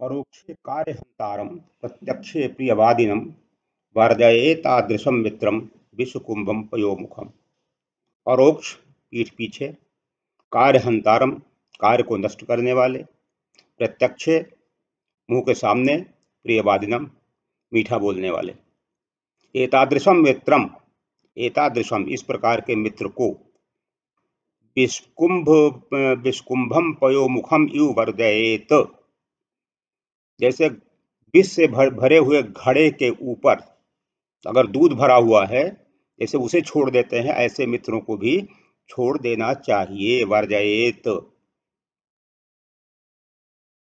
परोक्षे कार्य कार्यहन्तारं प्रत्यक्षे प्रियवादिनं वर्धयेतादृशं मित्रम विश्वकुंभम पयोमुखम परोक्ष पीठ पीछे कार्य हंतारम कार्य को नष्ट करने वाले प्रत्यक्ष मुंह के सामने प्रियवादिनम मीठा बोलने वाले एतादृशम मित्रम एतादृशम इस प्रकार के मित्र को विस्कुंभ विस्कुंभम पयोमुखम इव वर्धयेत जैसे विष से भर भरे हुए घड़े के ऊपर अगर दूध भरा हुआ है जैसे उसे छोड़ देते हैं ऐसे मित्रों को भी छोड़ देना चाहिए वर्जयेत